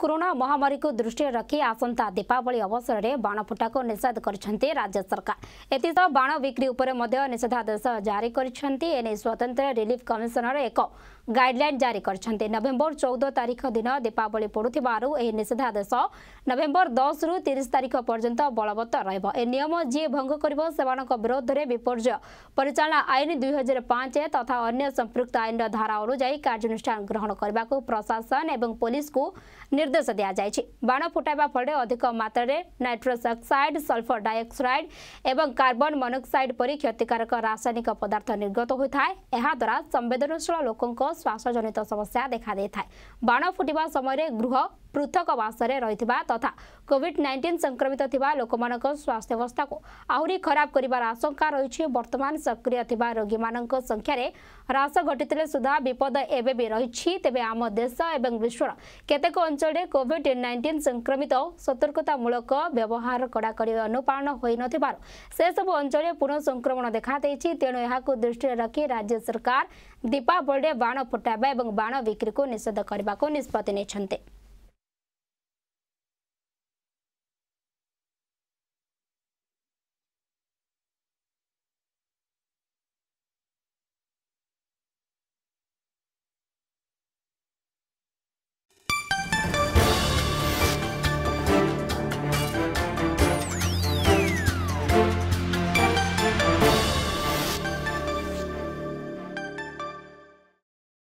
corona महामारी को दृष्टि रखी आसंता दीपावली अवसर में बाण फुटा को निषेध कर राज्य सरकार एथस बाण बिक्री उपर निषेधादेश जारी करने स्वतंत्र रिलीफ कमिशनर एक गाइडलैन जारी करते नवेम्बर चौदह तारीख दिन दीपावली पड़ू यह निषेधादेश नवेम्बर दस रु तीस तारीख पर्यंत बलवत्तर रनियम जी भंग कर विरोध में विपर्य परिचालना आईन दुई हजार पांच तथा अन्य संपृक्त आईन धारा अनुजाई कार्यानुष्ठान ग्रहण करने प्रशासन और पुलिस को ନିର୍ଦ୍ଦେଶ ଦିଆଯାଇଛି ବାଣ ଫୁଟାଇବା ଫଳରେ ଅଧିକ ମାତ୍ରାରେ ନାଇଟ୍ରସ୍ ଅକ୍ସାଇଡ୍ ସଲ୍ଫର ଡାଇଅକ୍ସାଇଡ୍ ଏବଂ କାର୍ବନ୍ ମନୋକ୍ସାଇଡ୍ ପରି କ୍ଷତିକାରକ ରାସାୟନିକ ପଦାର୍ଥ ନିର୍ଗତ ହୋଇଥାଏ ଏହାଦ୍ୱାରା ସମ୍ବେଦନଶୀଳ ଲୋକଙ୍କ ଶ୍ୱାସଜନିତ ସମସ୍ୟା ଦେଖାଦେଇଥାଏ ବାଣ ଫୁଟିବା ସମୟରେ ଗୃହ ପୃଥକବାସରେ ରହିଥିବା ତଥା କୋଭିଡ୍ ନାଇଣ୍ଟିନ୍ ସଂକ୍ରମିତ ଥିବା ଲୋକମାନଙ୍କ ସ୍ୱାସ୍ଥ୍ୟବସ୍ଥାକୁ ଆହୁରି ଖରାପ କରିବାର ଆଶଙ୍କା ରହିଛି ବର୍ତ୍ତମାନ ସକ୍ରିୟ ଥିବା ରୋଗୀମାନଙ୍କ ସଂଖ୍ୟାରେ ହ୍ରାସ ଘଟିଥିଲେ ସୁଦ୍ଧା ବିପଦ ଏବେ ବି ରହିଛି ତେବେ ଆମ ଦେଶ ଏବଂ ବିଶ୍ୱର କେତେକ ଅଞ୍ଚଳରେ କୋଭିଡ୍ ନାଇଣ୍ଟିନ୍ ସଂକ୍ରମିତ ସତର୍କତାମୂଳକ ବ୍ୟବହାର କଡ଼ାକଡ଼ି ଅନୁପାଳନ ହୋଇନଥିବାରୁ ସେସବୁ ଅଞ୍ଚଳରେ ପୁନଃ ସଂକ୍ରମଣ ଦେଖାଦେଇଛି ତେଣୁ ଏହାକୁ ଦୃଷ୍ଟିରେ ରଖି ରାଜ୍ୟ ସରକାର ଦୀପାବଳିରେ ବାଣ ଫୁଟାଇବା ଏବଂ ବାଣ ବିକ୍ରିକୁ ନିଷେଧ କରିବାକୁ ନିଷ୍ପତ୍ତି ନେଇଛନ୍ତି